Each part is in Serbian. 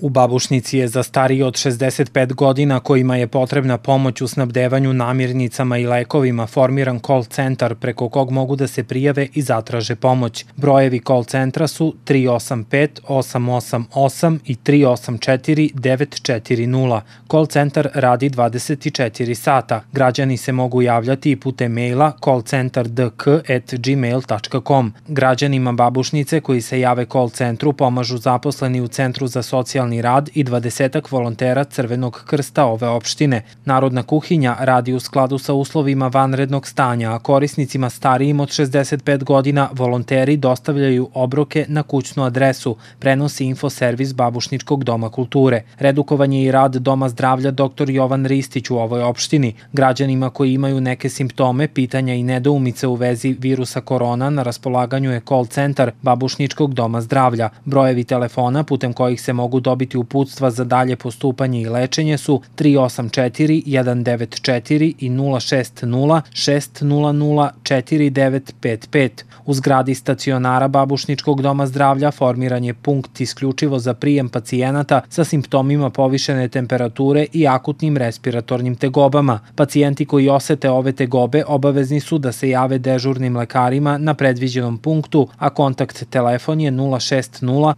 U Babušnici je za starije od 65 godina kojima je potrebna pomoć u snabdevanju namirnicama i lekovima formiran call centar preko kog mogu da se prijave i zatraže pomoć. Brojevi call centra su 385 888 i 384 940. Call centar radi 24 sata. Građani se mogu javljati i putem maila callcentardk.gmail.com. Građanima Babušnice koji se jave call centru pomažu zaposleni u Centru za socijalne socijalni rad i dvadesetak volontera Crvenog krsta ove opštine. Narodna kuhinja radi u skladu sa uslovima vanrednog stanja, a korisnicima starijim od 65 godina volonteri dostavljaju obroke na kućnu adresu, prenosi infoservis Babušničkog doma kulture. Redukovan je i rad Doma zdravlja dr. Jovan Ristić u ovoj opštini. Građanima koji imaju neke simptome, pitanja i nedoumice u vezi virusa korona na raspolaganju je call centar Babušničkog doma zdravlja. Brojevi telefona putem kojih se mogu dobiti dobiti uputstva za dalje postupanje i lečenje su 384 194 i 060 600 4955. U zgradi stacionara Babušničkog doma zdravlja formiran je punkt isključivo za prijem pacijenata sa simptomima povišene temperature i akutnim respiratornim tegobama. Pacijenti koji osete ove tegobe obavezni su da se jave dežurnim lekarima na predviđenom punktu, a kontakt telefon je 060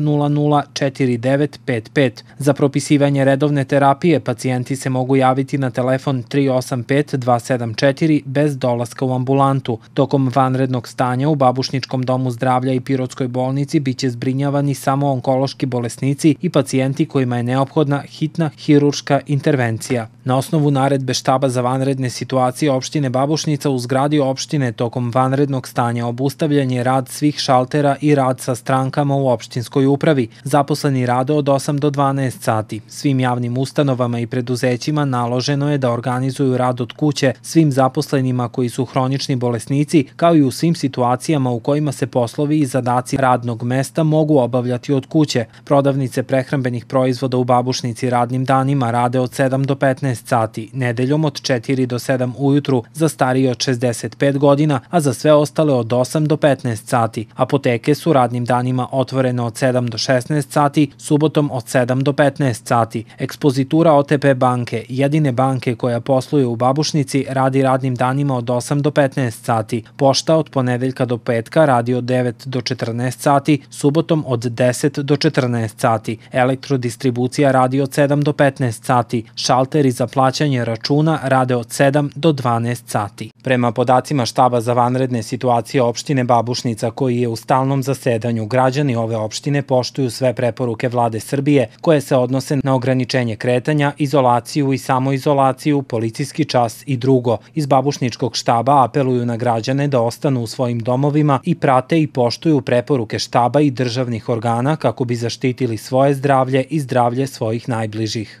600 955. Za propisivanje redovne terapije pacijenti se mogu javiti na telefon 385 274 bez dolaska u ambulantu. Tokom vanrednog stanja u Babušničkom domu zdravlja i Pirotskoj bolnici biće zbrinjavani samo onkološki bolesnici i pacijenti kojima je neophodna hitna hiruška intervencija. Na osnovu naredbe štaba za vanredne situacije opštine Babušnica u zgradi opštine tokom vanrednog stanja obustavljanje rad svih šaltera i rad sa strankama u opštinskoj upravi. Zaposleni rad rada od 8 do 12 sati. Svim javnim ustanovama i preduzećima naloženo je da organizuju rad od kuće svim zaposlenima koji su hronični bolesnici, kao i u svim situacijama u kojima se poslovi i zadaci radnog mesta mogu obavljati od kuće. Prodavnice prehrambenih proizvoda u babušnici radnim danima rade od 7 do 15 sati, nedeljom od 4 do 7 ujutru za starije od 65 godina, a za sve ostale od 8 do 15 sati. Apoteke su radnim danima otvorene od 7 do 16 sati, subotom od 7 do 15 sati. Ekspozitura OTP banke, jedine banke koja posluje u Babušnici, radi radnim danima od 8 do 15 sati. Pošta od ponedeljka do petka radi od 9 do 14 sati, subotom od 10 do 14 sati. Elektrodistribucija radi od 7 do 15 sati. Šalteri za plaćanje računa rade od 7 do 12 sati. Prema podacima štaba za vanredne situacije opštine Babušnica koji je u stalnom zasedanju, građani ove opštine poštuju sve preporuke vlade Srbije koje se odnose na ograničenje kretanja, izolaciju i samoizolaciju, policijski čas i drugo. Iz babušničkog štaba apeluju na građane da ostanu u svojim domovima i prate i poštuju preporuke štaba i državnih organa kako bi zaštitili svoje zdravlje i zdravlje svojih najbližih.